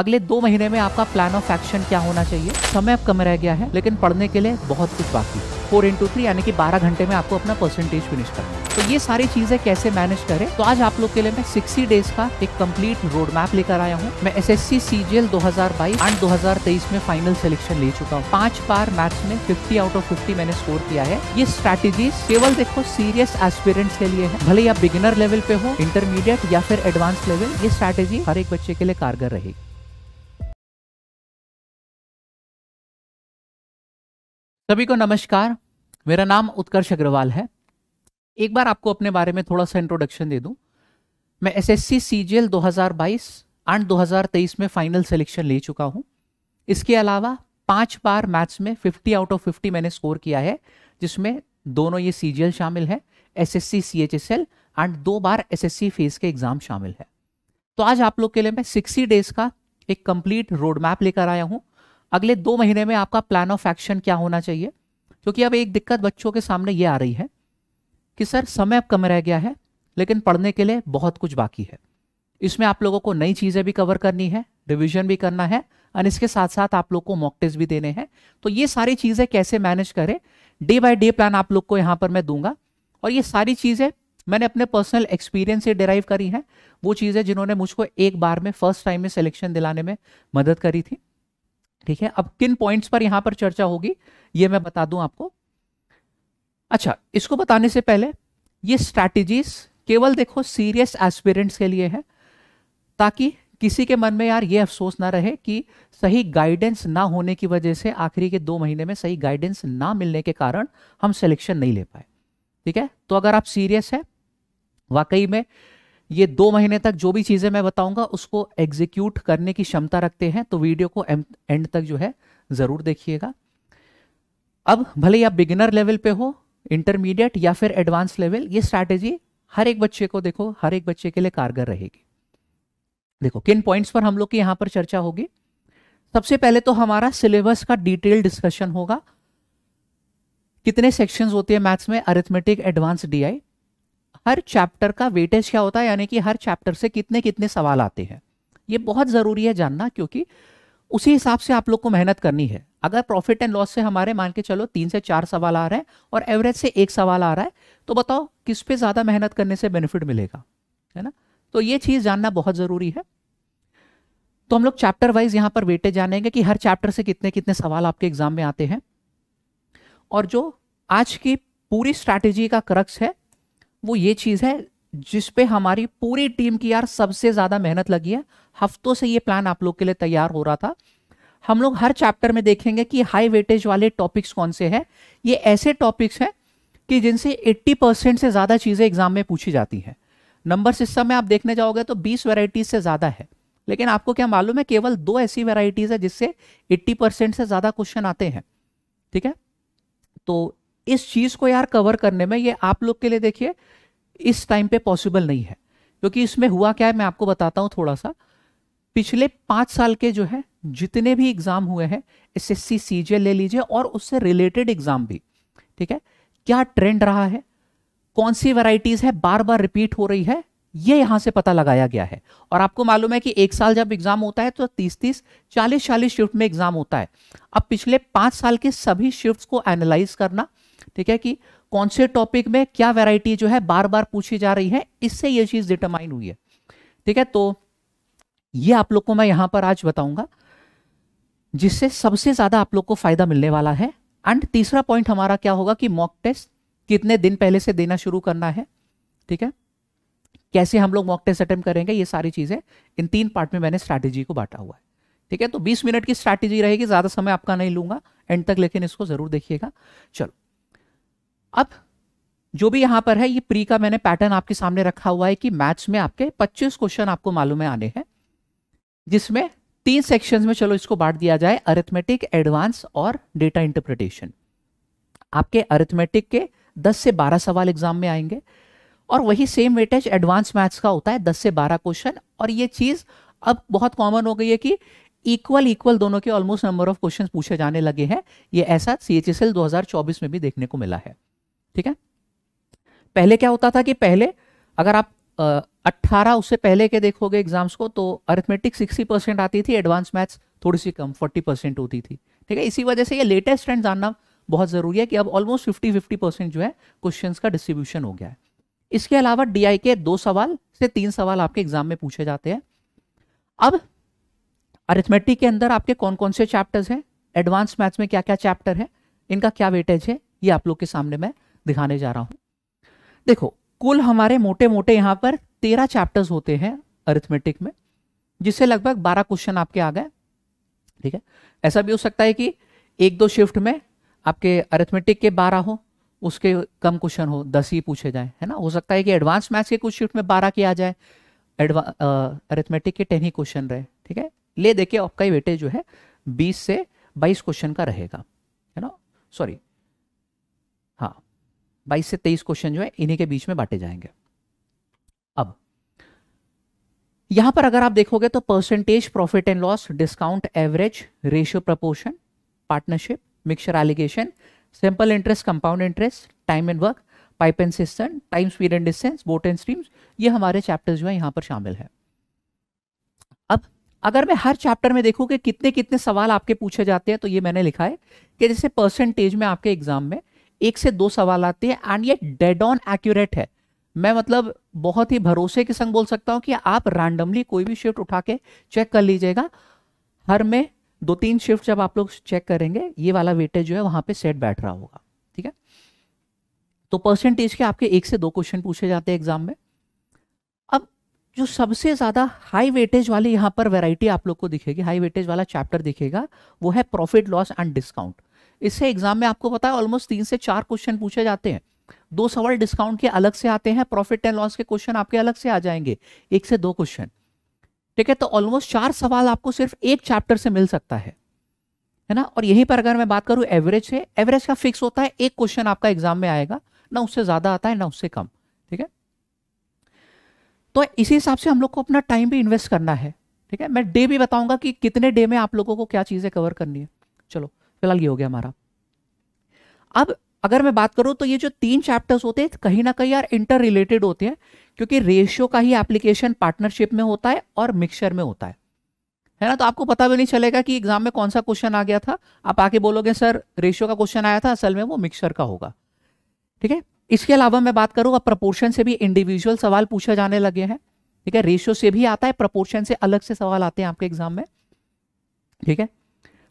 अगले दो महीने में आपका प्लान ऑफ एक्शन क्या होना चाहिए समय अब कम रह गया है लेकिन पढ़ने के लिए बहुत कुछ बाकी फोर इंटू थ्री यानी कि बारह घंटे में आपको अपना परसेंटेज फिनिश करना है तो ये सारी चीजें कैसे मैनेज करें तो आज आप लोग के लिए मैं सिक्सटी डेज का एक कंप्लीट रोड मैप लेकर आया हूँ मैं S S C C G L दो हजार बाईस एंड दो हजार तेईस में फाइनल सिलेक्शन ले चुका हूँ पांच बार मैच में फिफ्टी आउट ऑफ फिफ्टी मैंने स्कोर किया है ये स्ट्रैटेजी केवल देखो सीरियस एस्पिरेंट्स के लिए है भले ही आप बिगिनर लेवल पे हो इंटरमीडिएट या फिर एडवांस लेवल ये स्ट्रैटेजी हर एक बच्चे के लिए कारगर रहेगी सभी को नमस्कार मेरा नाम उत्कर्ष अग्रवाल है एक बार आपको अपने बारे में थोड़ा सा इंट्रोडक्शन दे दूं मैं एसएससी सीजीएल 2022 एंड 2023 में फाइनल सिलेक्शन ले चुका हूं इसके अलावा पांच बार मैथ्स में 50 आउट ऑफ 50 मैंने स्कोर किया है जिसमें दोनों ये सीजीएल शामिल है एस एल एंड दो बार सी फेज के एग्जाम शामिल है तो आज आप लोग के लिए मैं सिक्सटी डेज का एक कंप्लीट रोड मैप लेकर आया हूँ अगले दो महीने में आपका प्लान ऑफ एक्शन क्या होना चाहिए क्योंकि अब एक दिक्कत बच्चों के सामने ये आ रही है कि सर समय अब कम रह गया है लेकिन पढ़ने के लिए बहुत कुछ बाकी है इसमें आप लोगों को नई चीज़ें भी कवर करनी है रिविजन भी करना है और इसके साथ साथ आप लोग को मॉक टेस्ट भी देने हैं तो ये सारी चीज़ें कैसे मैनेज करें डे बाय डे प्लान आप लोग को यहाँ पर मैं दूंगा और ये सारी चीज़ें मैंने अपने पर्सनल एक्सपीरियंस से डिराइव करी हैं वो चीज़ें जिन्होंने मुझको एक बार में फर्स्ट टाइम में सिलेक्शन दिलाने में मदद करी थी ठीक है अब किन पॉइंट्स पर यहां पर चर्चा होगी ये मैं बता दूं आपको अच्छा इसको बताने से पहले ये स्ट्रैटेजीज केवल देखो सीरियस एस्पिरेंट्स के लिए है ताकि किसी के मन में यार ये अफसोस ना रहे कि सही गाइडेंस ना होने की वजह से आखिरी के दो महीने में सही गाइडेंस ना मिलने के कारण हम सिलेक्शन नहीं ले पाए ठीक है तो अगर आप सीरियस है वाकई में ये दो महीने तक जो भी चीज़ें मैं बताऊंगा उसको एग्जीक्यूट करने की क्षमता रखते हैं तो वीडियो को एंड तक जो है ज़रूर देखिएगा अब भले ही आप बिगिनर लेवल पे हो इंटरमीडिएट या फिर एडवांस लेवल ये स्ट्रैटेजी हर एक बच्चे को देखो हर एक बच्चे के लिए कारगर रहेगी देखो किन पॉइंट्स पर हम लोग की यहां पर चर्चा होगी सबसे पहले तो हमारा सिलेबस का डिटेल डिस्कशन होगा कितने सेक्शंस होते हैं मैथ्स में अरिथमेटिक एडवांस डीआई हर चैप्टर का वेटेज क्या होता है यानी कि हर चैप्टर से कितने कितने सवाल आते हैं ये बहुत ज़रूरी है जानना क्योंकि उसी हिसाब से आप लोग को मेहनत करनी है अगर प्रॉफिट एंड लॉस से हमारे मान के चलो तीन से चार सवाल आ रहे हैं और एवरेज से एक सवाल आ रहा है तो बताओ किस पे ज़्यादा मेहनत करने से बेनिफिट मिलेगा है ना तो ये चीज़ जानना बहुत ज़रूरी है तो हम लोग चैप्टर वाइज यहाँ पर वेटेज जानेंगे कि हर चैप्टर से कितने कितने सवाल आपके एग्जाम में आते हैं और जो आज की पूरी स्ट्रैटेजी का क्रक्स है वो ये चीज़ है जिस पे हमारी पूरी टीम की यार सबसे ज़्यादा मेहनत लगी है हफ्तों से ये प्लान आप लोग के लिए तैयार हो रहा था हम लोग हर चैप्टर में देखेंगे कि हाई वेटेज वाले टॉपिक्स कौन से हैं ये ऐसे टॉपिक्स हैं कि जिनसे 80 परसेंट से ज़्यादा चीज़ें एग्जाम में पूछी जाती हैं नंबर सिस्टम में आप देखने जाओगे तो 20 वेराइटीज़ से ज़्यादा है लेकिन आपको क्या मालूम है केवल दो ऐसी वेराइटीज़ है जिससे एट्टी परसेंट से ज़्यादा क्वेश्चन आते हैं ठीक है तो इस चीज़ को यार कवर करने में ये आप लोग के लिए देखिए इस टाइम पे पॉसिबल नहीं है क्योंकि इसमें हुआ क्या है मैं आपको बताता हूं थोड़ा सा पिछले पांच साल के जो है जितने भी एग्ज़ाम हुए हैं एस एस सी ले लीजिए और उससे रिलेटेड एग्ज़ाम भी ठीक है क्या ट्रेंड रहा है कौन सी वैरायटीज़ है बार बार रिपीट हो रही है ये यहां से पता लगाया गया है और आपको मालूम है कि एक साल जब एग्जाम होता है तो तीस तीस चालीस चालीस शिफ्ट में एग्जाम होता है अब पिछले पांच साल के सभी शिफ्ट को एनालाइज करना ठीक है कि कौन से टॉपिक में क्या वैरायटी जो है बार बार पूछी जा रही है इससे ये चीज़ डिटरमाइन हुई है ठीक है तो ये आप लोग को मैं यहां पर आज बताऊंगा जिससे सबसे ज़्यादा आप लोग को फ़ायदा मिलने वाला है एंड तीसरा पॉइंट हमारा क्या होगा कि मॉक टेस्ट कितने दिन पहले से देना शुरू करना है ठीक है कैसे हम लोग मॉक टेस्ट अटेम्प करेंगे ये सारी चीज़ें इन तीन पार्ट में मैंने स्ट्रैटेजी को बांटा हुआ है ठीक है तो 20 मिनट की स्ट्रैटेजी रहेगी ज़्यादा समय आपका नहीं लूंगा एंड तक लेकिन इसको ज़रूर देखिएगा चलो अब जो भी यहां पर है ये प्री का मैंने पैटर्न आपके सामने रखा हुआ है कि मैथ्स में आपके 25 क्वेश्चन आपको मालूम है आने हैं जिसमें तीन सेक्शंस में चलो इसको बांट दिया जाए अरिथमेटिक एडवांस और डेटा इंटरप्रिटेशन आपके अरिथमेटिक के 10 से 12 सवाल एग्जाम में आएंगे और वही सेम वेटेज एडवांस मैथ्स का होता है दस से बारह क्वेश्चन और ये चीज़ अब बहुत कॉमन हो गई है कि इक्वल इक्वल दोनों के ऑलमोस्ट नंबर ऑफ क्वेश्चन पूछे जाने लगे हैं ये ऐसा सी एच एस एल में भी देखने को मिला है ठीक है पहले क्या होता था कि पहले अगर आप अट्ठारह उससे पहले के देखोगे एग्जाम्स को तो अरिथमेटिक सिक्सटी परसेंट आती थी एडवांस मैथ्स थोड़ी सी कम फोर्टी परसेंट होती थी ठीक है इसी वजह से ये लेटेस्ट ट्रेंड जानना बहुत ज़रूरी है कि अब ऑलमोस्ट फिफ्टी फिफ्टी परसेंट जो है क्वेश्चन का डिस्ट्रीब्यूशन हो गया है इसके अलावा डी के दो सवाल से तीन सवाल आपके एग्जाम में पूछे जाते हैं अब अरिथमेटिक के अंदर आपके कौन कौन से चैप्टर्स हैं एडवांस मैथ्स में क्या क्या चैप्टर है इनका क्या वेटेज है ये आप लोग के सामने मैं दिखाने जा रहा हूं देखो कुल हमारे मोटे मोटे यहां पर तेरह चैप्टर्स होते हैं अरिथमेटिक में जिससे लगभग बारह क्वेश्चन आपके आ गए ठीक है ऐसा भी हो सकता है कि एक दो शिफ्ट में आपके अरिथमेटिक के बारह हो उसके कम क्वेश्चन हो दस ही पूछे जाए है ना हो सकता है कि एडवांस मैथ्स के कुछ शिफ्ट में बारह के आ जाए अरिथमेटिक के टेन ही क्वेश्चन रहे ठीक है ले देखिए आपका ही वेटेज जो है बीस से बाईस क्वेश्चन का रहेगा है ना सॉरी हाँ बाईस से तेईस क्वेश्चन जो है इन्हीं के बीच में बांटे जाएंगे अब यहां पर अगर आप देखोगे तो percentage profit and loss discount average ratio proportion partnership mixer alligation simple interest compound interest time and work pipe and cistern time speed and distance boat and streams ये हमारे चैप्टर जो है यहां पर शामिल है अब अगर मैं हर चैप्टर में देखूं कि कितने कितने सवाल आपके पूछे जाते हैं तो ये मैंने लिखा है कि जैसे परसेंटेज में आपके एग्जाम में एक से दो सवाल आते हैं एंड ये डेड ऑन एक्यूरेट है मैं मतलब बहुत ही भरोसे के संग बोल सकता हूं कि आप रैंडमली कोई भी शिफ्ट उठा के चेक कर लीजिएगा हर में दो तीन शिफ्ट जब आप लोग चेक करेंगे ये वाला वेटेज जो है वहां पे सेट बैठ रहा होगा ठीक है तो परसेंटेज के आपके एक से दो क्वेश्चन पूछे जाते हैं एग्जाम में अब जो सबसे ज़्यादा हाई वेटेज वाली यहां पर वेराइटी आप लोग को दिखेगी हाई वेटेज वाला चैप्टर दिखेगा वो है प्रॉफिट लॉस एंड डिस्काउंट इससे एग्जाम में आपको पता है ऑलमोस्ट तीन से चार क्वेश्चन पूछे जाते हैं दो सवाल डिस्काउंट के अलग से आते हैं प्रॉफिट एंड लॉस के क्वेश्चन आपके अलग से आ जाएंगे एक से दो क्वेश्चन ठीक है तो ऑलमोस्ट चार सवाल आपको सिर्फ एक चैप्टर से मिल सकता है है ना और यहीं पर अगर मैं बात करूं एवरेज से एवरेज का फिक्स होता है एक क्वेश्चन आपका एग्जाम में आएगा ना उससे ज्यादा आता है ना उससे कम ठीक है तो इसी हिसाब से हम लोग को अपना टाइम भी इन्वेस्ट करना है ठीक है मैं डे भी बताऊंगा कि कितने डे में आप लोगों को क्या चीज़ें कवर करनी है चलो फिलहाल ये हो गया हमारा अब अगर मैं बात करूं तो ये जो तीन चैप्टर्स होते हैं कहीं ना कहीं यार इंटर रिलेटेड होते हैं क्योंकि रेशियो का ही एप्लीकेशन पार्टनरशिप में होता है और मिक्सचर में होता है है ना तो आपको पता भी नहीं चलेगा कि एग्जाम में कौन सा क्वेश्चन आ गया था आप आके बोलोगे सर रेशियो का क्वेश्चन आया था असल में वो मिक्सचर का होगा ठीक है इसके अलावा मैं बात करूँ अब प्रपोर्शन से भी इंडिविजुअल सवाल पूछे जाने लगे हैं ठीक है रेशियो से भी आता है प्रपोर्शन से अलग से सवाल आते हैं आपके एग्जाम में ठीक है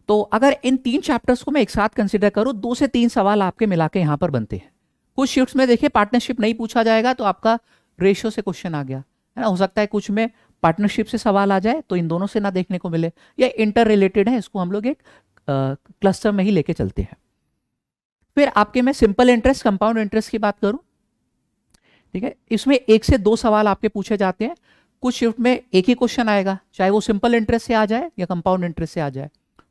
तो अगर इन तीन चैप्टर्स को मैं एक साथ कंसिडर करूँ दो से तीन सवाल आपके मिला के यहाँ पर बनते हैं कुछ शिफ्ट में देखिए पार्टनरशिप नहीं पूछा जाएगा तो आपका रेशियो से क्वेश्चन आ गया है ना हो सकता है कुछ में पार्टनरशिप से सवाल आ जाए तो इन दोनों से ना देखने को मिले या इंटर रिलेटेड है इसको हम लोग एक क्लस्टर में ही लेके चलते हैं फिर आपके मैं सिंपल इंटरेस्ट कंपाउंड इंटरेस्ट की बात करूं ठीक है इसमें एक से दो सवाल आपके पूछे जाते हैं कुछ शिफ्ट में एक ही क्वेश्चन आएगा चाहे वो सिंपल इंटरेस्ट से आ जाए या कंपाउंड इंटरेस्ट से आ जाए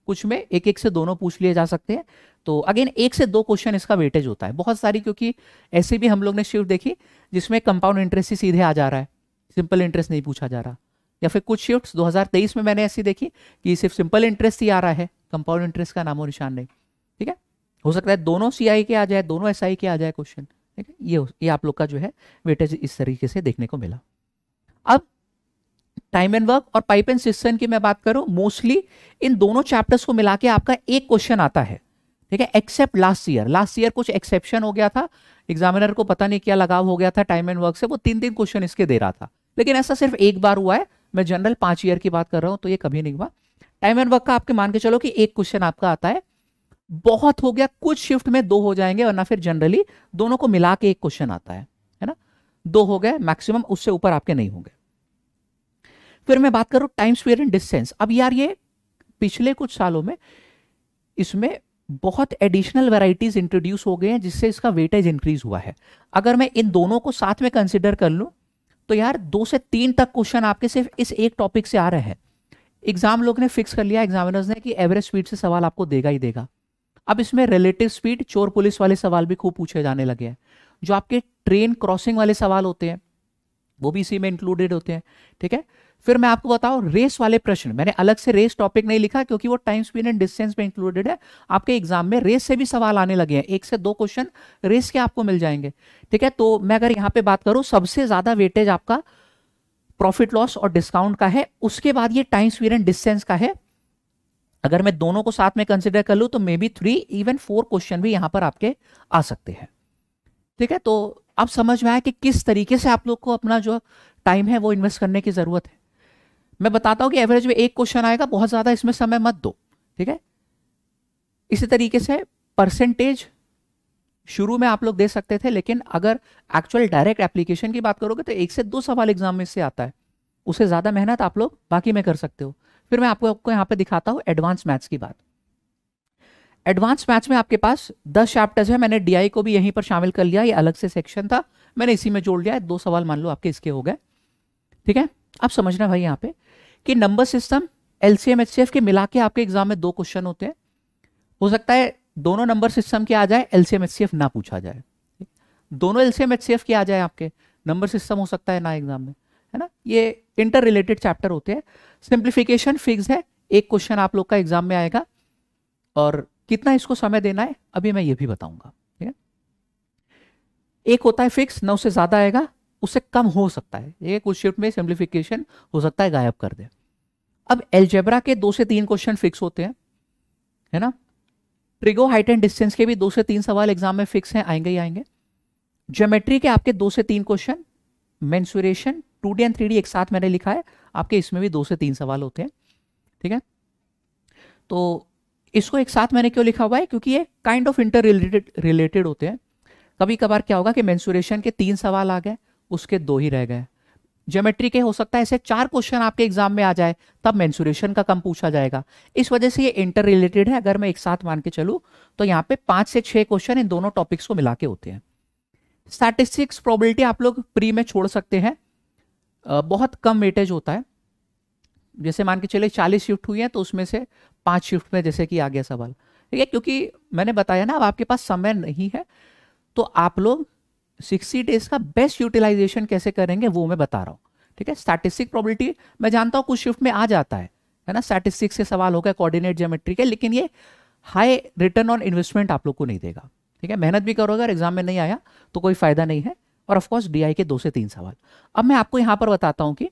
कुछ में एक एक से दोनों पूछ लिए जा सकते हैं तो अगेन एक से दो क्वेश्चन इसका वेटेज होता है बहुत सारी क्योंकि ऐसे भी हम लोग ने शिफ्ट देखी जिसमें कंपाउंड इंटरेस्ट ही सीधे आ जा रहा है सिंपल इंटरेस्ट नहीं पूछा जा रहा या फिर कुछ शिफ्ट 2023 में मैंने ऐसी देखी कि सिर्फ सिंपल इंटरेस्ट ही आ रहा है कंपाउंड इंटरेस्ट का नामो निशान नहीं ठीक है हो सकता है दोनों सी के आ जाए दोनों एस के आ जाए क्वेश्चन ठीक है ये ये आप लोग का जो है वेटेज इस तरीके से देखने को मिला अब टाइम एंड वर्क और पाइप एंड सिस्टम की मैं बात करूं मोस्टली इन दोनों चैप्टर्स को मिला के आपका एक क्वेश्चन आता है ठीक है except last year last year कुछ एक्सेप्शन हो गया था एग्जामिनर को पता नहीं क्या लगाव हो गया था टाइम एंड वर्क से वो तीन तीन क्वेश्चन इसके दे रहा था लेकिन ऐसा सिर्फ एक बार हुआ है मैं जनरल पांच ईयर की बात कर रहा हूं तो ये कभी नहीं हुआ टाइम एंड वर्क का आपके मान के चलो कि एक क्वेश्चन आपका आता है बहुत हो गया कुछ शिफ्ट में दो हो जाएंगे वरना फिर जनरली दोनों को मिला के एक क्वेश्चन आता है है ना दो हो गए मैक्सिमम उससे ऊपर आपके नहीं होंगे फिर मैं बात करूँ टाइम स्क्वेयर एंड डिस्टेंस अब यार ये पिछले कुछ सालों में इसमें बहुत एडिशनल वेराइटीज इंट्रोड्यूस हो गए हैं जिससे इसका वेटेज इंक्रीज हुआ है अगर मैं इन दोनों को साथ में कंसिडर कर लूँ तो यार दो से तीन तक क्वेश्चन आपके सिर्फ इस एक टॉपिक से आ रहे हैं एग्जाम लोग ने फिक्स कर लिया एग्जामिनर्स ने कि एवरेज स्पीड से सवाल आपको देगा ही देगा अब इसमें रिलेटिव स्पीड चोर पुलिस वाले सवाल भी खूब पूछे जाने लगे हैं जो आपके ट्रेन क्रॉसिंग वाले सवाल होते हैं वो भी इसी में इंक्लूडेड होते हैं ठीक है फिर मैं आपको बताऊं रेस वाले प्रश्न मैंने अलग से रेस टॉपिक नहीं लिखा क्योंकि वो टाइम स्पीड एंड डिस्टेंस में इंक्लूडेड है आपके एग्जाम में रेस से भी सवाल आने लगे हैं एक से दो क्वेश्चन रेस के आपको मिल जाएंगे ठीक है तो मैं अगर यहाँ पे बात करूँ सबसे ज्यादा वेटेज आपका प्रॉफिट लॉस और डिस्काउंट का है उसके बाद ये टाइम स्पीड एंड डिस्टेंस का है अगर मैं दोनों को साथ में कंसिडर कर लूँ तो maybe three even four question भी यहाँ पर आपके आ सकते हैं ठीक है तो आप समझ में आए कि किस तरीके से आप लोग को अपना जो टाइम है वो इन्वेस्ट करने की ज़रूरत है मैं बताता हूं कि एवरेज में एक क्वेश्चन आएगा बहुत ज्यादा इसमें समय मत दो ठीक है इसी तरीके से परसेंटेज शुरू में आप लोग दे सकते थे लेकिन अगर एक्चुअल डायरेक्ट एप्लीकेशन की बात करोगे तो एक से दो सवाल एग्जाम में से आता है उसे ज़्यादा मेहनत आप लोग बाकी में कर सकते हो फिर मैं आपको आपको यहां पे दिखाता हूँ एडवांस मैथ्स की बात एडवांस मैथ्स में आपके पास दस चैप्टर्स है मैंने डीआई को भी यहीं पर शामिल कर लिया ये अलग से सेक्शन था मैंने इसी में जोड़ लिया दो सवाल मान लो आपके इसके हो गए ठीक है आप समझना भाई यहाँ पे कि नंबर सिस्टम एलसीएम एचसीएफ के मिला के आपके एग्जाम में दो क्वेश्चन होते हैं हो सकता है दोनों नंबर सिस्टम के आ जाए एलसीएम ना पूछा जाए दोनों एलसीएम के आ जाए आपके नंबर सिस्टम हो सकता है ना एग्जाम में है ना ये इंटर रिलेटेड चैप्टर होते हैं सिंप्लीफिकेशन फिक्स है एक क्वेश्चन आप लोग का एग्जाम में आएगा और कितना इसको समय देना है अभी मैं ये भी बताऊंगा ठीक है एक होता है फिक्स नौ से ज्यादा आएगा उससे कम हो सकता है ये कुछ शिफ्ट में सिंप्लीफिकेशन हो सकता है गायब कर दे अब एल्जेब्रा के दो से तीन क्वेश्चन फिक्स होते हैं है ना ट्रिगो हाइट एंड डिस्टेंस के भी दो से तीन सवाल एग्जाम में फिक्स हैं आएंगे ही आएंगे ज्योमेट्री के आपके दो से तीन question mensuration two D and three D एक साथ मैंने लिखा है आपके इसमें भी दो से तीन सवाल होते हैं ठीक है तो इसको एक साथ मैंने क्यों लिखा हुआ है क्योंकि ये kind of inter related related होते हैं कभी कभार क्या होगा कि मेन्सुरेशन के तीन सवाल आ गए उसके दो ही रह गए ज्योमेट्री के हो सकता है ऐसे चार क्वेश्चन आपके एग्जाम में आ जाए तब मैंसुरेशन का कम पूछा जाएगा इस वजह से ये इंटर रिलेटेड है अगर मैं एक साथ मान के चलूँ तो यहाँ पे पाँच से छः क्वेश्चन इन दोनों टॉपिक्स को मिला के होते हैं स्टैटिस्टिक्स प्रॉबिलिटी आप लोग प्री में छोड़ सकते हैं बहुत कम वेटेज होता है जैसे मान के चले चालीस शिफ्ट हुई है तो उसमें से पाँच शिफ्ट में जैसे कि आ गया सवाल ठीक है क्योंकि मैंने बताया ना अब आपके पास समय नहीं है तो आप लोग सिक्सटी डेज का बेस्ट यूटिलाइजेशन कैसे करेंगे वो मैं बता रहा हूँ ठीक है स्टैटिस्टिक प्रॉबिलिटी मैं जानता हूँ कुछ शिफ्ट में आ जाता है है ना स्टैटिस्टिक्स के सवाल हो गए कॉर्डिनेट जोमेट्री के लेकिन ये हाई रिटर्न ऑन इन्वेस्टमेंट आप लोग को नहीं देगा ठीक है मेहनत भी करोगे अगर एग्जाम में नहीं आया तो कोई फायदा नहीं है और ऑफकोर्स डी के दो से तीन सवाल अब मैं आपको यहाँ पर बताता हूँ कि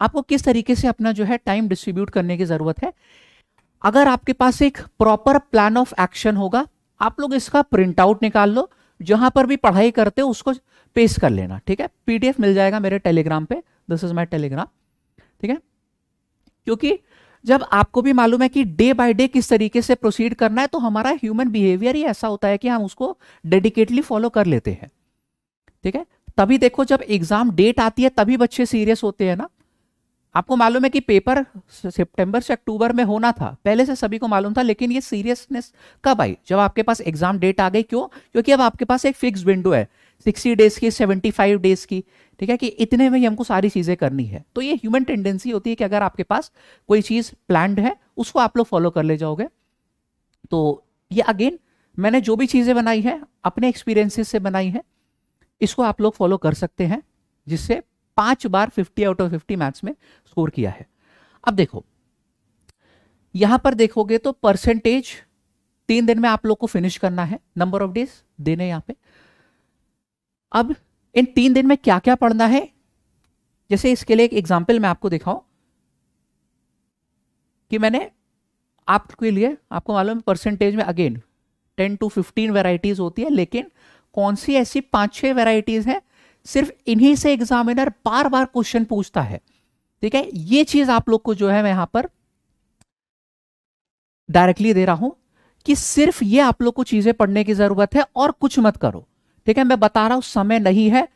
आपको किस तरीके से अपना जो है टाइम डिस्ट्रीब्यूट करने की ज़रूरत है अगर आपके पास एक प्रॉपर प्लान ऑफ एक्शन होगा आप लोग इसका प्रिंट आउट निकाल लो जहां पर भी पढ़ाई करते हो उसको पेश कर लेना ठीक है पीडीएफ मिल जाएगा मेरे टेलीग्राम पे दिस इज माई टेलीग्राम ठीक है क्योंकि जब आपको भी मालूम है कि डे बाय डे किस तरीके से प्रोसीड करना है तो हमारा ह्यूमन बिहेवियर ही ऐसा होता है कि हम उसको डेडिकेटली फॉलो कर लेते हैं ठीक है तभी देखो जब एग्जाम डेट आती है तभी बच्चे सीरियस होते हैं ना आपको मालूम है कि पेपर सितंबर से अक्टूबर में होना था पहले से सभी को मालूम था लेकिन ये सीरियसनेस कब आई जब आपके पास एग्जाम डेट आ गई क्यों क्योंकि अब आपके पास एक फिक्स विंडो है सिक्सटी डेज की सेवेंटी फाइव डेज की ठीक है कि इतने में ही हमको सारी चीज़ें करनी है तो ये ह्यूमन टेंडेंसी होती है कि अगर आपके पास कोई चीज़ प्लान्ड है उसको आप लोग फॉलो कर ले जाओगे तो ये अगेन मैंने जो भी चीज़ें बनाई है अपने एक्सपीरियंसिस से बनाई है इसको आप लोग फॉलो कर सकते हैं जिससे पांच बार 50 आउट ऑफ 50 मैच में स्कोर किया है अब देखो यहां पर देखोगे तो परसेंटेज तीन दिन में आप लोग को फिनिश करना है नंबर ऑफ डेज देने यहां पे अब इन तीन दिन में क्या क्या पढ़ना है जैसे इसके लिए एक एग्जाम्पल मैं आपको दिखाऊं कि मैंने आपके लिए आपको मालूम है परसेंटेज में again ten to fifteen varieties होती है लेकिन कौन सी ऐसी पांच छह वेराइटीज हैं सिर्फ इन्हीं से एग्जामिनर बार बार क्वेश्चन पूछता है ठीक है ये चीज आप लोग को जो है मैं यहां पर डायरेक्टली दे रहा हूं कि सिर्फ ये आप लोग को चीजें पढ़ने की जरूरत है और कुछ मत करो ठीक है मैं बता रहा हूं समय नहीं है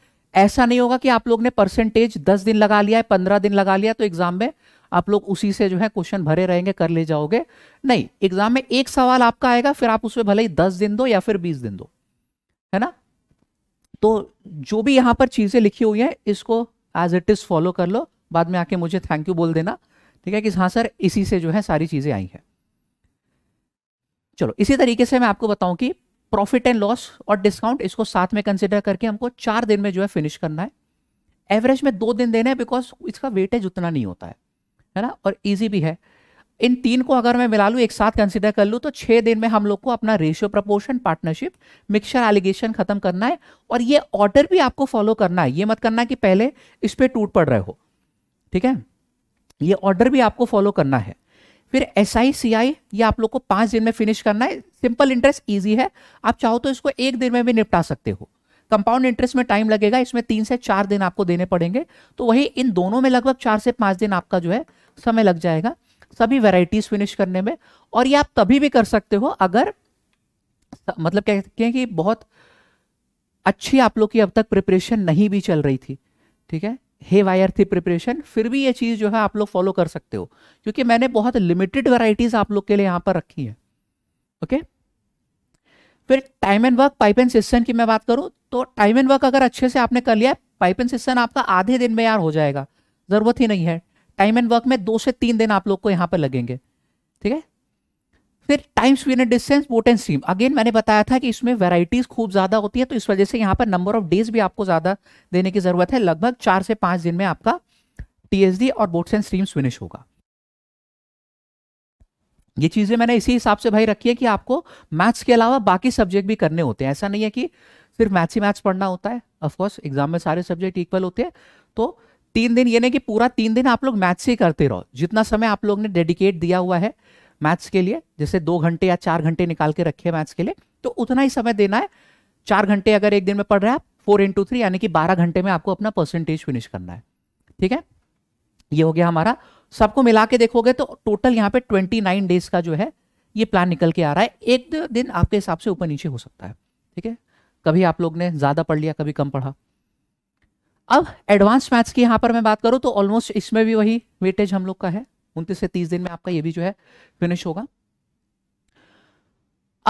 ऐसा नहीं होगा कि आप लोग ने परसेंटेज दस दिन लगा लिया है पंद्रह दिन लगा लिया तो एग्जाम में आप लोग उसी से जो है क्वेश्चन भरे रहेंगे कर ले जाओगे नहीं एग्जाम में एक सवाल आपका आएगा फिर आप उसमें भले ही दस दिन दो या फिर बीस दिन दो है ना तो जो भी यहाँ पर चीज़ें लिखी हुई हैं इसको एज इट इज़ फॉलो कर लो बाद में आके मुझे थैंक यू बोल देना ठीक है कि हाँ सर इसी से जो है सारी चीज़ें आई हैं चलो इसी तरीके से मैं आपको बताऊं कि प्रॉफिट एंड लॉस और डिस्काउंट इसको साथ में कंसिडर करके हमको चार दिन में जो है फिनिश करना है एवरेज में दो दिन देना है बिकॉज इसका वेटेज उतना नहीं होता है है ना और ईजी भी है इन तीन को अगर मैं मिला लूँ एक साथ कंसिडर कर लूँ तो छः दिन में हम लोग को अपना ratio proportion partnership mixer alligation खत्म करना है और ये ऑर्डर भी आपको फॉलो करना है ये मत करना कि पहले इस पर टूट पड़ रहे हो ठीक है ये ऑर्डर भी आपको फॉलो करना है फिर एस आई सी आई ये आप लोग को पाँच दिन में फिनिश करना है सिंपल इंटरेस्ट ईजी है आप चाहो तो इसको एक दिन में भी निपटा सकते हो कंपाउंड इंटरेस्ट में टाइम लगेगा इसमें तीन से चार दिन आपको देने पड़ेंगे तो वही इन दोनों में लगभग चार से पाँच दिन आपका जो है समय लग जाएगा सभी वेराइटीज फिनिश करने में और ये आप तभी भी कर सकते हो अगर मतलब कह कहते हैं कि बहुत अच्छी आप लोग की अब तक प्रिपरेशन नहीं भी चल रही थी ठीक है हे वायर थी प्रिपरेशन फिर भी ये चीज़ जो है आप लोग फॉलो कर सकते हो क्योंकि मैंने बहुत लिमिटेड वेराइटीज आप लोग के लिए यहां पर रखी है ओके फिर time and work pipe and system की मैं बात करूं तो टाइम एंड वर्क अगर अच्छे से आपने कर लिया पाइप एंड सिस्टम आपका आधे दिन में यार हो जाएगा ज़रूरत ही नहीं है टाइम एंड वर्क में दो से तीन दिन आप लोग को यहां पर लगेंगे ठीक है फिर time speed and distance boat and stream again मैंने बताया था कि इसमें वेराइटीज खूब ज़्यादा होती है तो इस वजह से यहां पर नंबर ऑफ डेज भी आपको ज़्यादा देने की ज़रूरत है लगभग चार से पांच दिन में आपका टीएसडी और बोट्स एंड स्ट्रीम्स फिनिश होगा ये चीज़ें मैंने इसी हिसाब से भाई रखी है कि आपको मैथ्स के अलावा बाकी सब्जेक्ट भी करने होते हैं ऐसा नहीं है कि सिर्फ मैथ्स ही मैथ्स पढ़ना होता है ऑफकोर्स एग्जाम में सारे सब्जेक्ट इक्वल होते हैं तो तीन दिन ये नहीं कि पूरा तीन दिन आप लोग मैथ्स ही करते रहो जितना समय आप लोग ने डेडिकेट दिया हुआ है मैथ्स के लिए जैसे दो घंटे या चार घंटे निकाल के रखे मैथ्स के लिए तो उतना ही समय देना है चार घंटे अगर एक दिन में पढ़ रहे हैं आप फोर इंटू थ्री यानी कि बारह घंटे में आपको अपना परसेंटेज फिनिश करना है ठीक है ये हो गया हमारा सबको मिला के देखोगे तो टोटल यहाँ पे ट्वेंटी नाइन डेज का जो है ये प्लान निकल के आ रहा है एक दिन आपके हिसाब से ऊपर नीचे हो सकता है ठीक है कभी आप लोग ने ज़्यादा पढ़ लिया कभी कम पढ़ा अब एडवांस मैथ्स की यहां पर मैं बात करूं तो ऑलमोस्ट इसमें भी वही वेटेज हम लोग का है उनतीस से तीस दिन में आपका ये भी जो है फिनिश होगा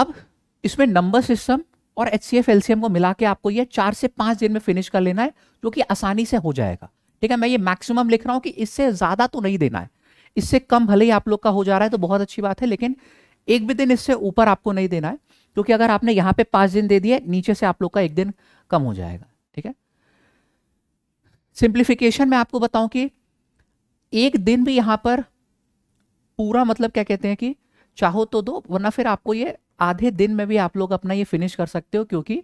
अब इसमें नंबर सिस्टम और H C F L C M को मिला के आपको ये चार से पांच दिन में फिनिश कर लेना है जो कि आसानी से हो जाएगा ठीक है मैं ये मैक्सिमम लिख रहा हूं कि इससे ज़्यादा तो नहीं देना है इससे कम भले ही आप लोग का हो जा रहा है तो बहुत अच्छी बात है लेकिन एक भी दिन इससे ऊपर आपको नहीं देना है क्योंकि अगर आपने यहां पे पांच दिन दे दिए नीचे से आप लोग का एक दिन कम हो जाएगा ठीक है सिंप्लीफिकेशन में आपको बताऊं कि एक दिन भी यहाँ पर पूरा मतलब क्या कहते हैं कि चाहो तो दो वरना फिर आपको ये आधे दिन में भी आप लोग अपना ये फिनिश कर सकते हो क्योंकि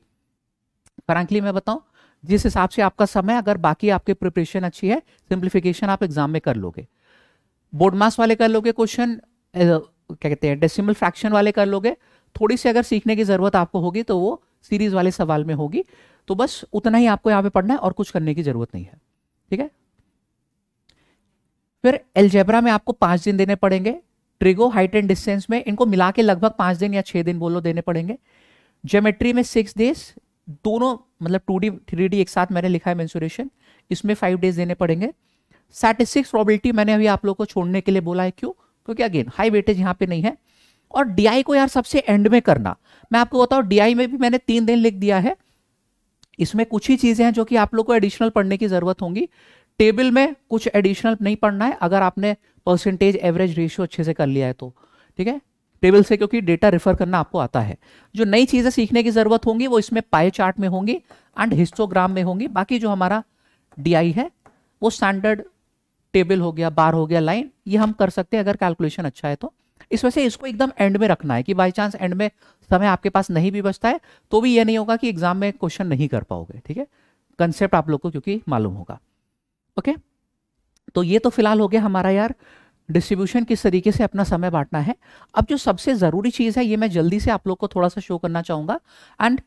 फ्रेंकली मैं बताऊं जिस हिसाब से आपका समय अगर बाकी आपके प्रिपरेशन अच्छी है सिंप्लीफिकेशन आप एग्जाम में कर लोगे बोर्ड मास वाले कर लोगे क्वेश्चन क्या कहते हैं डेसिमल फ्रैक्शन वाले कर लोगे थोड़ी सी अगर सीखने की ज़रूरत आपको होगी तो वो सीरीज वाले सवाल में होगी तो बस उतना ही आपको यहां पे पढ़ना है और कुछ करने की जरूरत नहीं है ठीक है फिर एलजेब्रा में आपको पांच दिन देने पड़ेंगे ट्रिगो हाइट एंड डिस्टेंस में इनको मिला के लगभग पांच दिन या छह दिन बोलो देने पड़ेंगे जोमेट्री में सिक्स डेज दोनों मतलब टू डी थ्री डी एक साथ मैंने लिखा है मेन्सुरेशन इसमें फाइव डेज देने पड़ेंगे सैटिस्टिक्स प्रॉबिलिटी मैंने अभी आप लोग को छोड़ने के लिए बोला है क्यों क्योंकि अगेन हाई वेटेज यहां पे नहीं है और डीआई को यार सबसे एंड में करना मैं आपको बताऊं डीआई में भी मैंने तीन दिन लिख दिया है इसमें कुछ ही चीज़ें हैं जो कि आप लोग को एडिशनल पढ़ने की ज़रूरत होंगी टेबल में कुछ एडिशनल नहीं पढ़ना है अगर आपने परसेंटेज एवरेज रेशियो अच्छे से कर लिया है तो ठीक है टेबल से क्योंकि डेटा रेफर करना आपको आता है जो नई चीज़ें सीखने की ज़रूरत होंगी वो इसमें पाए चार्ट में होंगी एंड हिस्टोग्राम में होंगी बाकी जो हमारा डी है वो स्टैंडर्ड टेबल हो गया बार हो गया लाइन ये हम कर सकते हैं अगर कैलकुलेशन अच्छा है तो वजह से इसको एकदम एंड में रखना है कि बाई चांस एंड में समय आपके पास नहीं भी बचता है तो भी ये नहीं होगा कि एग्जाम में क्वेश्चन नहीं कर पाओगे ठीक है कंसेप्ट आप लोग को क्योंकि मालूम होगा ओके तो ये तो फिलहाल हो गया हमारा यार डिस्ट्रीब्यूशन किस तरीके से अपना समय बांटना है अब जो सबसे ज़रूरी चीज़ है ये मैं जल्दी से आप लोग को थोड़ा सा शो करना चाहूंगा एंड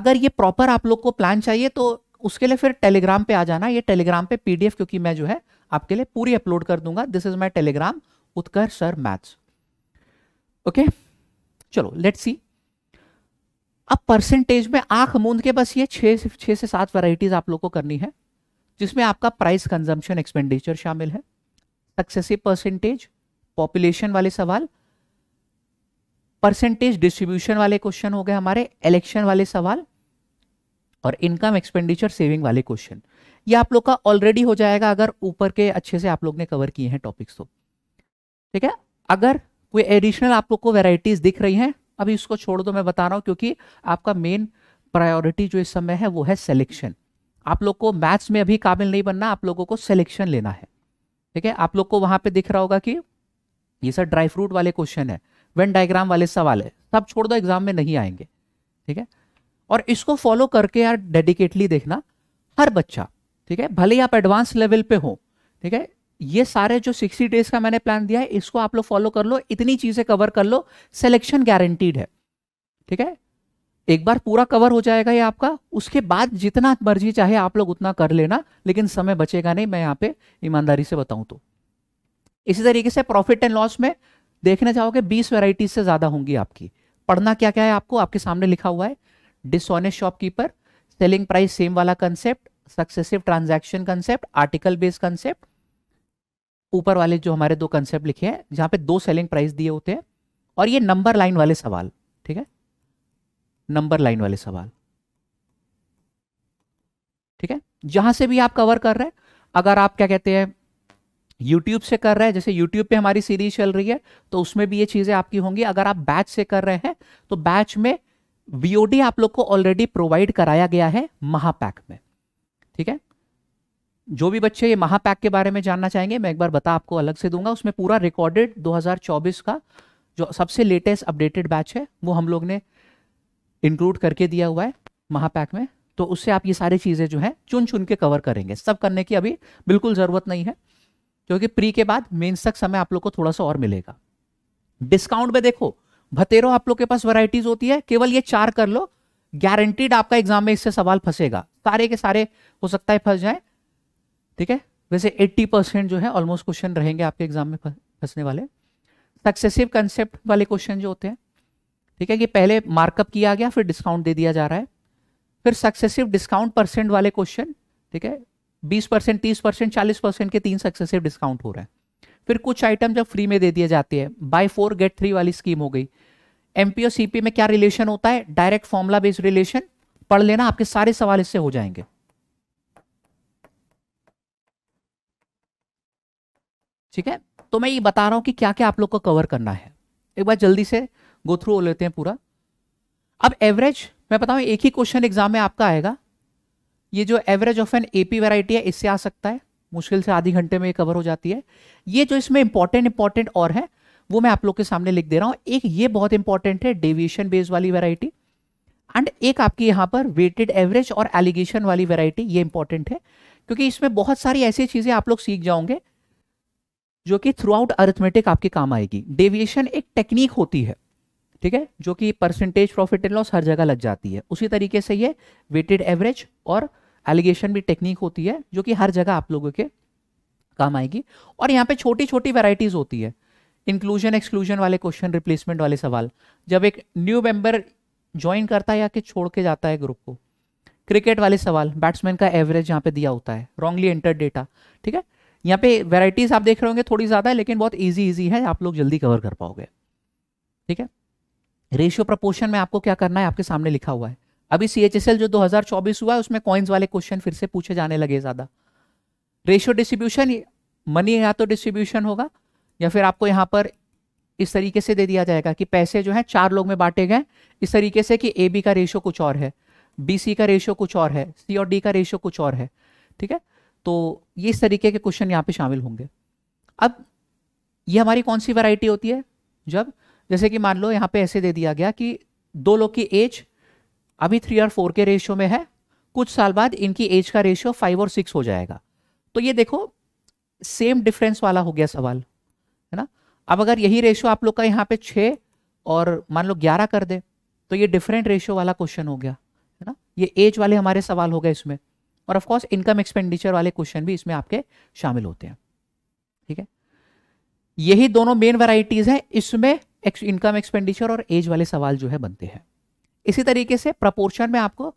अगर ये प्रॉपर आप लोग को प्लान चाहिए तो उसके लिए फिर टेलीग्राम पे आ जाना ये टेलीग्राम पे पीडीएफ क्योंकि मैं जो है आपके लिए पूरी अपलोड कर दूंगा दिस इज माई टेलीग्राम उत्कर सर मैथ्स ओके चलो लेट सी अब परसेंटेज में आंख मूंद के बस ये छह से सात वैरायटीज आप लोग को करनी है जिसमें आपका प्राइस कंजम्पशन एक्सपेंडिचर शामिल है सक्सेसिव परसेंटेज पॉपुलेशन वाले सवाल परसेंटेज डिस्ट्रीब्यूशन वाले क्वेश्चन हो गए हमारे इलेक्शन वाले सवाल और इनकम एक्सपेंडिचर सेविंग वाले क्वेश्चन ये आप लोग का ऑलरेडी हो जाएगा अगर ऊपर के अच्छे से आप लोग ने कवर किए हैं टॉपिक्स तो ठीक है अगर कोई एडिशनल आप लोग को वेराइटीज दिख रही हैं अभी इसको छोड़ दो मैं बता रहा हूँ क्योंकि आपका मेन प्रायोरिटी जो इस समय है वो है सेलेक्शन आप लोग को मैथ्स में अभी काबिल नहीं बनना आप लोगों को सिलेक्शन लेना है ठीक है आप लोग को वहां पे दिख रहा होगा कि ये सर ड्राई फ्रूट वाले क्वेश्चन है वेन डायग्राम वाले सवाल है सब छोड़ दो एग्जाम में नहीं आएंगे ठीक है और इसको फॉलो करके यार डेडिकेटली देखना हर बच्चा ठीक है भले ही आप एडवांस लेवल पे हो ठीक है ये सारे जो 60 डेज का मैंने प्लान दिया है इसको आप लोग फॉलो कर लो इतनी चीजें कवर कर लो सिलेक्शन गारंटीड है ठीक है एक बार पूरा कवर हो जाएगा ये आपका उसके बाद जितना मर्जी चाहे आप लोग उतना कर लेना लेकिन समय बचेगा नहीं मैं यहाँ पे ईमानदारी से बताऊं तो इसी तरीके से प्रॉफिट एंड लॉस में देखने जाओगे बीस वेराइटीज से ज्यादा होंगी आपकी पढ़ना क्या क्या है आपको आपके सामने लिखा हुआ है dishonest shopkeeper selling price same वाला concept successive transaction concept article based concept ऊपर वाले जो हमारे दो कंसेप्ट लिखे हैं जहां पे दो सेलिंग प्राइस दिए होते हैं और ये नंबर लाइन वाले सवाल ठीक है नंबर लाइन वाले सवाल ठीक है जहां से भी आप कवर कर रहे हैं अगर आप क्या कहते हैं यूट्यूब से कर रहे हैं जैसे यूट्यूब पे हमारी सीरीज चल रही है तो उसमें भी ये चीज़ें आपकी होंगी अगर आप बैच से कर रहे हैं तो बैच में वीओडी आप लोग को ऑलरेडी प्रोवाइड कराया गया है महापैक में ठीक है जो भी बच्चे ये महापैक के बारे में जानना चाहेंगे मैं एक बार बता आपको अलग से दूंगा उसमें पूरा रिकॉर्डेड 2024 का जो सबसे लेटेस्ट अपडेटेड बैच है वो हम लोग ने इंक्लूड करके दिया हुआ है महापैक में तो उससे आप ये सारी चीज़ें जो हैं चुन चुन के कवर करेंगे सब करने की अभी बिल्कुल ज़रूरत नहीं है क्योंकि प्री के बाद मेन्स तक समय आप लोग को थोड़ा सा और मिलेगा डिस्काउंट में देखो भतेरो आप लोग के पास वराइटीज़ होती है केवल ये चार कर लो गारंटीड आपका एग्जाम में इससे सवाल फंसेगा सारे के सारे हो सकता है फंस जाए ठीक है वैसे 80 परसेंट जो है ऑलमोस्ट क्वेश्चन रहेंगे आपके एग्जाम में फंसने वाले सक्सेसिव कंसेप्ट वाले क्वेश्चन जो होते हैं ठीक है कि पहले मार्कअप किया गया फिर डिस्काउंट दे दिया जा रहा है फिर सक्सेसिव डिस्काउंट परसेंट वाले क्वेश्चन ठीक है बीस परसेंट तीस परसेंट चालीस परसेंट के तीन सक्सेसिव डिस्काउंट हो रहा है फिर कुछ आइटम जब फ्री में दे दिए जाते हैं बाय फोर गेट थ्री वाली स्कीम हो गई एम पी में क्या रिलेशन होता है डायरेक्ट फॉर्मुला बेस्ड रिलेशन पढ़ लेना आपके सारे सवाल इससे हो जाएंगे ठीक है तो मैं ये बता रहा हूं कि क्या क्या आप लोग को कवर करना है एक बार जल्दी से गो थ्रू हो लेते हैं पूरा अब एवरेज मैं बताऊं एक ही क्वेश्चन एग्जाम में आपका आएगा ये जो average of N AP variety है इससे आ सकता है मुश्किल से आधी घंटे में ये कवर हो जाती है ये जो इसमें इंपॉर्टेंट इंपॉर्टेंट और है वो मैं आप लोग के सामने लिख दे रहा हूं एक ये बहुत इंपॉर्टेंट है डेविएशन बेस वाली वेराइटी एंड एक आपकी यहां पर वेटेड एवरेज और एलिगेशन वाली वेराइटी ये इंपॉर्टेंट है क्योंकि इसमें बहुत सारी ऐसी चीज़ें आप लोग सीख जाओगे जो कि थ्रू आउट अरिथमेटिक आपके काम आएगी डेविएशन एक टेक्निक होती है ठीक है जो कि परसेंटेज प्रॉफिट एंड लॉस हर जगह लग जाती है उसी तरीके से ये वेटेड एवरेज और एलिगेशन भी टेक्निक होती है जो कि हर जगह आप लोगों के काम आएगी और यहाँ पे छोटी छोटी वेराइटीज़ होती है इंक्लूजन एक्सक्लूजन वाले क्वेश्चन रिप्लेसमेंट वाले सवाल जब एक न्यू मेंबर ज्वाइन करता है या कि छोड़ के जाता है ग्रुप को क्रिकेट वाले सवाल बैट्समैन का एवरेज यहाँ पे दिया होता है रॉन्गली एंटर डेटा ठीक है यहाँ पे वेराइटीज आप देख रहे होंगे थोड़ी ज़्यादा है लेकिन बहुत ईजी ईजी है आप लोग जल्दी कवर कर पाओगे ठीक है रेशियो प्रपोर्शन में आपको क्या करना है आपके सामने लिखा हुआ है अभी सी एच एस एल जो दो हजार चौबीस हुआ है उसमें कॉइन्स वाले क्वेश्चन फिर से पूछे जाने लगे ज़्यादा रेशियो डिस्ट्रीब्यूशन मनी या तो डिस्ट्रीब्यूशन होगा या फिर आपको यहाँ पर इस तरीके से दे दिया जाएगा कि पैसे जो है चार लोग में बांटे गए इस तरीके से कि ए बी का रेशियो कुछ और है बी सी का रेशियो कुछ और है सी और डी का रेशियो कुछ और है ठीक है तो ये इस तरीके के क्वेश्चन यहाँ पे शामिल होंगे अब ये हमारी कौन सी वैरायटी होती है जब जैसे कि मान लो यहाँ पे ऐसे दे दिया गया कि दो लोग की एज अभी थ्री और फोर के रेशियो में है कुछ साल बाद इनकी एज का रेशियो फाइव और सिक्स हो जाएगा तो ये देखो सेम डिफरेंस वाला हो गया सवाल है ना अब अगर यही रेशियो आप लोग का यहाँ पे छः और मान लो ग्यारह कर दे तो ये डिफरेंट रेशियो वाला क्वेश्चन हो गया है ना ये एज वाले हमारे सवाल हो गए इसमें और ऑफ कोर्स इनकम एक्सपेंडिचर वाले क्वेश्चन भी इसमें आपके शामिल होते हैं ठीक है यही दोनों मेन वैरायटीज हैं इसमें इनकम एक्सपेंडिचर और एज वाले सवाल जो है बनते हैं इसी तरीके से प्रपोर्शन में आपको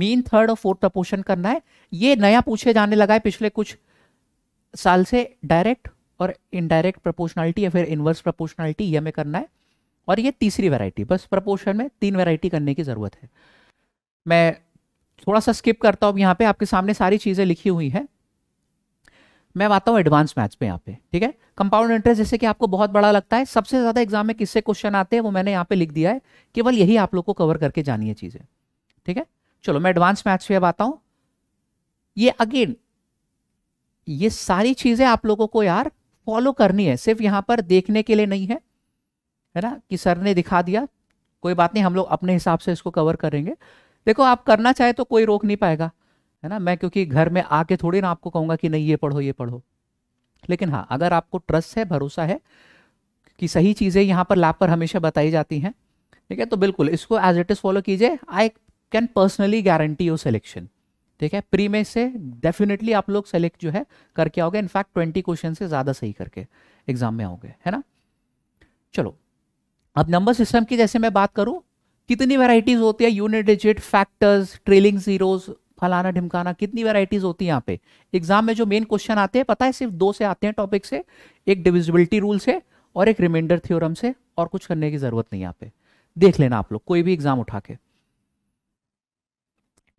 मीन थर्ड और फोर्थ प्रपोर्शन करना है ये नया पूछे जाने लगा है पिछले कुछ साल से डायरेक्ट और इनडायरेक्ट प्रपोर्शनलिटी या फिर इन्वर्स प्रपोर्शनलिटी यह हमें करना है और ये तीसरी वैरायटी बस प्रपोर्शन में तीन वैरायटी करने की ज़रूरत है मैं थोड़ा सा स्किप करता हूं यहाँ पे आपके सामने सारी चीज़ें लिखी हुई है मैं आता हूं एडवांस मैथ्स पे यहाँ पे ठीक है कंपाउंड इंटरेस्ट जैसे कि आपको बहुत बड़ा लगता है सबसे ज़्यादा एग्जाम में किससे क्वेश्चन आते हैं वो मैंने यहाँ पे लिख दिया है केवल यही आप लोग को कवर करके जानिए चीज़ें ठीक है चलो मैं एडवांस मैथ्स पे अब आता हूं ये अगेन ये सारी चीज़ें आप लोगों को यार फॉलो करनी है सिर्फ यहां पर देखने के लिए नहीं है है ना कि सर ने दिखा दिया कोई बात नहीं हम लोग अपने हिसाब से इसको कवर करेंगे देखो आप करना चाहे तो कोई रोक नहीं पाएगा है ना मैं क्योंकि घर में आके थोड़ी ना आपको कहूंगा कि नहीं ये पढ़ो ये पढ़ो लेकिन हाँ अगर आपको ट्रस्ट है भरोसा है कि सही चीज़ें यहाँ पर लैब पर हमेशा बताई जाती हैं ठीक है तो बिल्कुल इसको एज इट इज़ फॉलो कीजिए I can personally guarantee your selection ठीक है प्री में से डेफिनेटली आप लोग सेलेक्ट जो है करके आओगे इनफैक्ट ट्वेंटी क्वेश्चन से ज़्यादा सही करके एग्जाम में आओगे है ना चलो अब नंबर सिस्टम की जैसे मैं बात करूं कितनी वेराइटीज होती है unit digit factors trailing zeros फलाना ढिमकाना कितनी वेराइटीज होती है यहाँ पे एग्जाम में जो मेन क्वेश्चन आते हैं पता है सिर्फ दो से आते हैं टॉपिक से एक डिविजिबिलिटी रूल से और एक रिमाइंडर थियोरम से और कुछ करने की जरूरत नहीं यहाँ पे देख लेना आप लोग कोई भी एग्जाम उठा के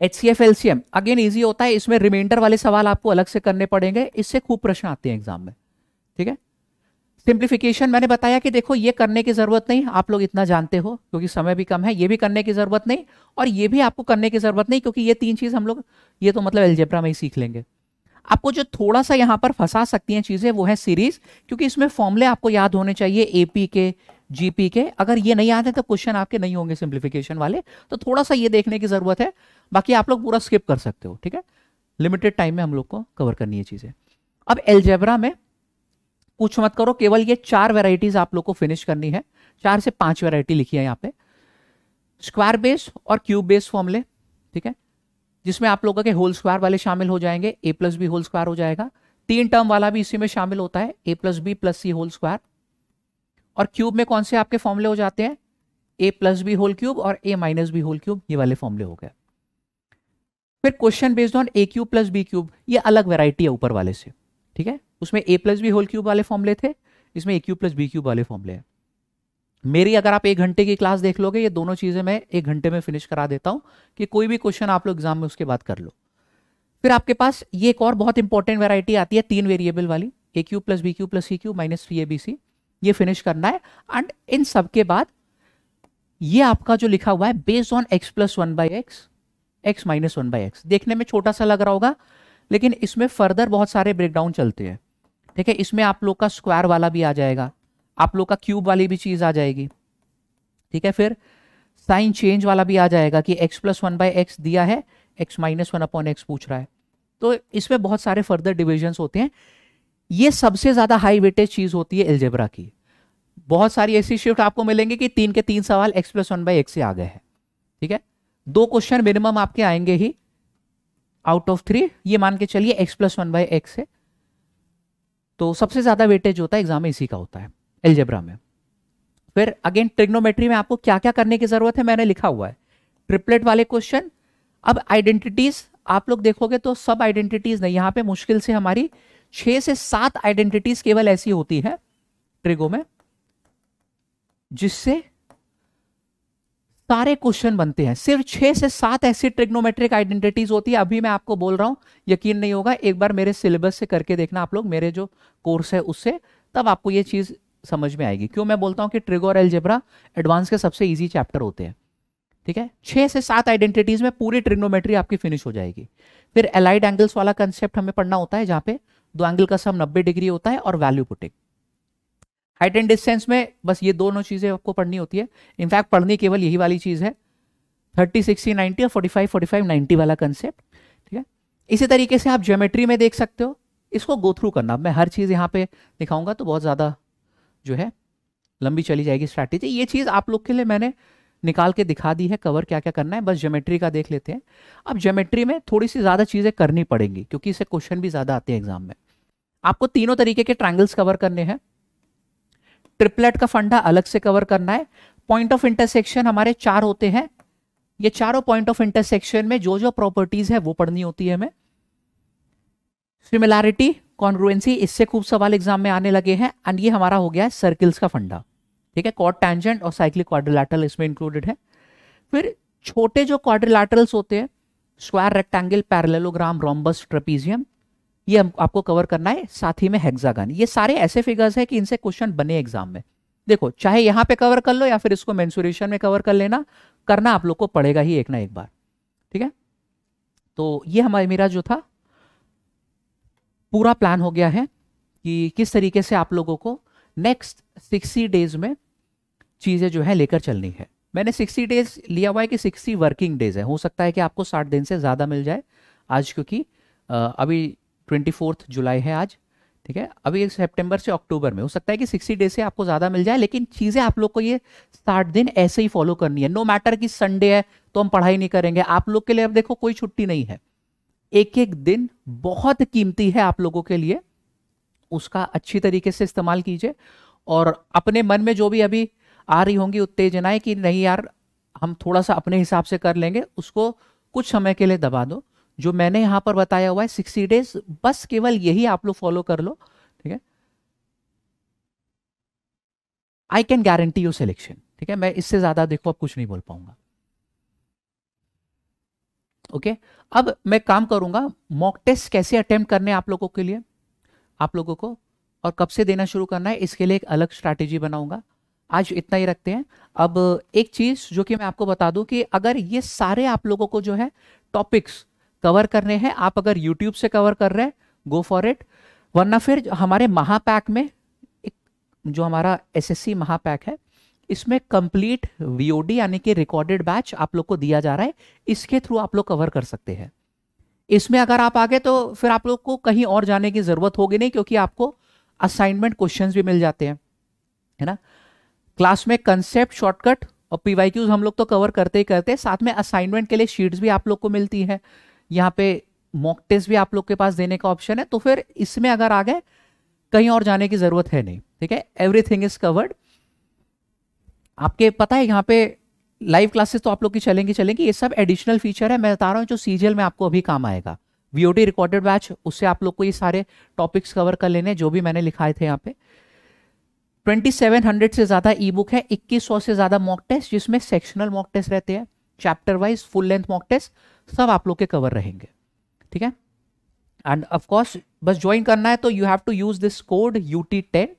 H C F L C M again easy होता है इसमें रिमाइंडर वाले सवाल आपको अलग से करने पड़ेंगे इससे खूब प्रश्न आते हैं एग्जाम में ठीक है सिंप्लीफिकेशन मैंने बताया कि देखो ये करने की ज़रूरत नहीं आप लोग इतना जानते हो क्योंकि समय भी कम है ये भी करने की ज़रूरत नहीं और ये भी आपको करने की ज़रूरत नहीं क्योंकि ये तीन चीज़ हम लोग ये तो मतलब एल्जेब्रा में ही सीख लेंगे आपको जो थोड़ा सा यहाँ पर फंसा सकती हैं चीज़ें वो है सीरीज़ क्योंकि इसमें फॉर्मुले आपको याद होने चाहिए एपी के जीपी के अगर ये नहीं याद है तो क्वेश्चन आपके नहीं होंगे सिंप्लीफिकेशन वाले तो थोड़ा सा ये देखने की ज़रूरत है बाकी आप लोग पूरा स्किप कर सकते हो ठीक है लिमिटेड टाइम में हम लोग को कवर करनी है चीज़ें अब एल्जेब्रा में कुछ मत करो केवल ये चार वेराइटीज आप लोग को फिनिश करनी है चार से पांच वेराइटी लिखी है यहाँ पे स्क्वायर बेस और क्यूब बेस फॉर्मले ठीक है जिसमें आप लोगों के होल स्क्वायर वाले शामिल हो जाएंगे A plus B whole square हो जाएगा तीन टर्म वाला भी इसी में शामिल होता है A plus B plus C whole square और क्यूब में कौन से आपके फॉर्मले हो जाते हैं A plus B whole cube और A minus B whole cube ये वाले फॉर्मले हो गए फिर question based on A cube plus B cube ये अलग वेराइटी है ऊपर वाले से ठीक है उसमें A plus B whole cube वाले फॉर्मले थे इसमें A cube plus B cube वाले फॉर्मले हैं मेरी अगर आप एक घंटे की क्लास देख लोगे ये दोनों चीज़ें मैं एक घंटे में फिनिश करा देता हूं कि कोई भी क्वेश्चन आप लोग एग्जाम में उसके बाद कर लो फिर आपके पास ये एक और बहुत इंपॉर्टेंट वेरायटी आती है तीन वेरिएबल वाली A cube plus B cube plus C cube minus three A B C ये फिनिश करना है एंड इन सब के बाद ये आपका जो लिखा हुआ है based on X plus one by X X minus one by X देखने में छोटा सा लग रहा होगा लेकिन इसमें फर्दर बहुत सारे ब्रेकडाउन चलते हैं ठीक है इसमें आप लोग का स्क्वायर वाला भी आ जाएगा आप लोग का क्यूब वाली भी चीज़ आ जाएगी ठीक है फिर साइन चेंज वाला भी आ जाएगा कि X plus one by X दिया है X minus one upon X पूछ रहा है तो इसमें बहुत सारे फर्दर डिविजन होते हैं ये सबसे ज़्यादा हाई वेटेज चीज़ होती है एल्जेब्रा की बहुत सारी ऐसी शिफ्ट आपको मिलेंगे कि तीन के तीन सवाल X plus one by X से आ गए हैं ठीक है दो क्वेश्चन मिनिमम आपके आएंगे ही आउट ऑफ थ्री ये मान के चलिए X plus one by X है तो सबसे ज़्यादा वेटेज होता है एग्जाम में इसी का होता है एल्जेब्रा में फिर अगेन ट्रिग्नोमेट्री में आपको क्या क्या करने की ज़रूरत है मैंने लिखा हुआ है ट्रिपलेट वाले क्वेश्चन अब आइडेंटिटीज़ आप लोग देखोगे तो सब आइडेंटिटीज़ नहीं यहां पे मुश्किल से हमारी छह से सात आइडेंटिटीज़ केवल ऐसी होती है ट्रिगो में जिससे सारे क्वेश्चन बनते हैं सिर्फ छह से सात ऐसी ट्रिग्नोमेट्रिक आइडेंटिटीज होती है अभी मैं आपको बोल रहा हूं यकीन नहीं होगा एक बार मेरे सिलेबस से करके देखना आप लोग मेरे जो कोर्स है उससे तब आपको ये चीज़ समझ में आएगी क्यों मैं बोलता हूं कि ट्रिगोर एलजेब्रा एडवांस के सबसे ईजी चैप्टर होते हैं ठीक है छह से सात आइडेंटिटीज में पूरी ट्रिग्नोमेट्री आपकी फिनिश हो जाएगी फिर एलाइड एंगल्स वाला कंसेप्ट हमें पढ़ना होता है जहां पे दो एंगल का सब नब्बे डिग्री होता है और value putting height and distance में बस ये दोनों चीज़ें आपको पढ़नी होती है इनफैक्ट पढ़नी केवल यही वाली चीज़ है थर्टी सिक्सटी नाइन्टी और forty five forty five ninety वाला कंसेप्ट ठीक है इसी तरीके से आप ज्योमेट्री में देख सकते हो इसको गो थ्रू करना मैं हर चीज़ यहाँ पे दिखाऊंगा तो बहुत ज़्यादा जो है लंबी चली जाएगी स्ट्रैटेजी ये चीज़ आप लोग के लिए मैंने निकाल के दिखा दी है कवर क्या क्या करना है बस ज्योमेट्री का देख लेते हैं अब ज्योमेट्री में थोड़ी सी ज़्यादा चीज़ें करनी पड़ेंगी क्योंकि इससे क्वेश्चन भी ज़्यादा आते हैं एग्जाम में आपको तीनों तरीके के ट्रायंगल्स कवर करने हैं ट्रिपलेट का फंडा अलग से कवर करना है पॉइंट ऑफ इंटरसेक्शन हमारे चार होते हैं ये चारों पॉइंट ऑफ इंटरसेक्शन में जो जो प्रॉपर्टीज है वो पढ़नी होती है हमें सिमिलैरिटी कॉन्ग्रुएंसी इससे खूब सवाल एग्जाम में आने लगे हैं एंड ये हमारा हो गया है सर्किल्स का फंडा ठीक है कॉड टैंजेंट और साइक्लिक क्वाड्रिलैटरल इसमें इंक्लूडेड है फिर छोटे जो क्वाड्रिलैटरल्स होते हैं square rectangle parallelogram rhombus trapezium ये हम आपको कवर करना है साथ ही में हेक्सागन ये सारे ऐसे फिगर्स हैं कि इनसे क्वेश्चन बने एग्जाम में देखो चाहे यहां पे कवर कर लो या फिर इसको मैंसुरेशन में कवर कर लेना करना आप लोग को पड़ेगा ही एक ना एक बार ठीक है तो ये हमारा मेरा जो था पूरा प्लान हो गया है कि किस तरीके से आप लोगों को नेक्स्ट सिक्सटी डेज में चीज़ें जो है लेकर चलनी है मैंने सिक्सटी डेज लिया हुआ है कि सिक्सटी वर्किंग डेज है हो सकता है कि आपको साठ दिन से ज़्यादा मिल जाए आज क्योंकि अभी ट्वेंटी फोर्थ जुलाई है आज ठीक है अभी सितंबर से अक्टूबर में हो सकता है कि सिक्सटी डेज से आपको ज़्यादा मिल जाए लेकिन चीज़ें आप लोग को ये साठ दिन ऐसे ही फॉलो करनी है नो मैटर कि संडे है तो हम पढ़ाई नहीं करेंगे आप लोग के लिए अब देखो कोई छुट्टी नहीं है एक एक दिन बहुत कीमती है आप लोगों के लिए उसका अच्छी तरीके से इस्तेमाल कीजिए और अपने मन में जो भी अभी आ रही होंगी उत्तेजनाएं कि नहीं यार हम थोड़ा सा अपने हिसाब से कर लेंगे उसको कुछ समय के लिए दबा दो जो मैंने यहां पर बताया हुआ है सिक्सटी डेज बस केवल यही आप लोग फॉलो कर लो ठीक है I can guarantee you selection ठीक है मैं इससे ज़्यादा देखो अब कुछ नहीं बोल पाऊंगा ओके okay? अब मैं काम करूंगा मॉक टेस्ट कैसे अटेम्प्ट करने आप लोगों के लिए आप लोगों को और कब से देना शुरू करना है इसके लिए एक अलग स्ट्रैटेजी बनाऊंगा आज इतना ही रखते हैं अब एक चीज़ जो कि मैं आपको बता दूं कि अगर ये सारे आप लोगों को जो है टॉपिक्स कवर करने हैं आप अगर यूट्यूब से कवर कर रहे हैं गो फॉर इट वरना फिर हमारे महापैक में एक जो हमारा एसएससी महापैक है इसमें कंप्लीट वीओडी यानी कि रिकॉर्डेड बैच आप लोग को दिया जा रहा है इसके थ्रू आप लोग कवर कर सकते हैं इसमें अगर आप आगे तो फिर आप लोग को कहीं और जाने की ज़रूरत होगी नहीं क्योंकि आपको असाइनमेंट क्वेश्चंस भी मिल जाते हैं है ना क्लास में कंसेप्ट शॉर्टकट और पीवाईक्यूज हम लोग तो कवर करते ही करते हैं साथ में असाइनमेंट के लिए शीट्स भी आप लोग को मिलती हैं यहाँ पे मॉक टेस्ट भी आप लोग के पास देने का ऑप्शन है तो फिर इसमें अगर आ गए कहीं और जाने की जरूरत है नहीं ठीक है एवरीथिंग इज कवर्ड आपके पता है यहाँ पे लाइव क्लासेस तो आप लोग की चलेंगी चलेंगी ये सब एडिशनल फीचर है मैं बता रहा हूँ जो सीजीएल में आपको अभी काम आएगा वीओटी रिकॉर्डेड बैच उससे आप लोग को ये सारे टॉपिक्स कवर कर लेने जो भी मैंने लिखाए थे यहाँ पे 2700 से ज़्यादा ई बुक है 2100 से ज़्यादा मॉक टेस्ट जिसमें सेक्शनल मॉक टेस्ट रहते हैं chapter wise full length mock test सब आप लोग के कवर रहेंगे ठीक है एंड ऑफकोर्स बस ज्वाइन करना है तो you have to use this code U T ten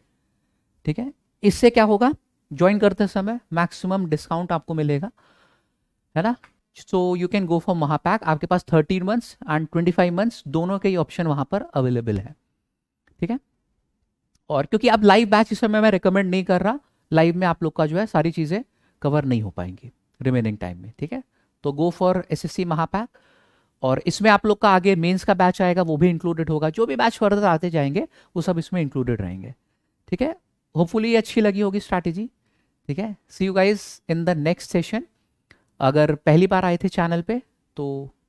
ठीक है इससे क्या होगा ज्वाइन करते समय मैक्सिमम डिस्काउंट आपको मिलेगा है ना so you can go for Mahapack आपके पास thirteen months and twenty five months दोनों के ही ऑप्शन वहां पर अवेलेबल है ठीक है और क्योंकि अब लाइव बैच इस समय मैं रिकमेंड नहीं कर रहा लाइव में आप लोग का जो है सारी चीज़ें कवर नहीं हो पाएंगी रिमेनिंग टाइम में ठीक है तो go for S S C Mahapack और इसमें आप लोग का आगे मेंस का बैच आएगा वो भी इंक्लूडेड होगा जो भी बैच फर्दर आते जाएंगे वो सब इसमें इंक्लूडेड रहेंगे ठीक है होपफुली अच्छी लगी होगी स्ट्रैटेजी ठीक है see you guys in the next session अगर पहली बार आए थे चैनल पे तो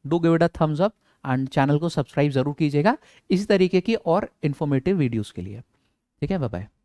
do give it a thumbs up and channel को सब्सक्राइब ज़रूर कीजिएगा इसी तरीके की और इन्फॉर्मेटिव वीडियोज़ के लिए ठीक है बाय